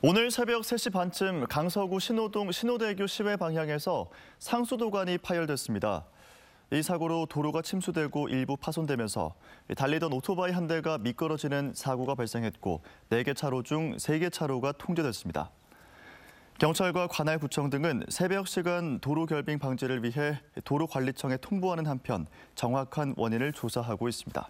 오늘 새벽 3시 반쯤 강서구 신호동 신호대교 시외 방향에서 상수도관이 파열됐습니다. 이 사고로 도로가 침수되고 일부 파손되면서 달리던 오토바이 한 대가 미끄러지는 사고가 발생했고 4개 차로 중 3개 차로가 통제됐습니다. 경찰과 관할구청 등은 새벽 시간 도로 결빙 방지를 위해 도로관리청에 통보하는 한편 정확한 원인을 조사하고 있습니다.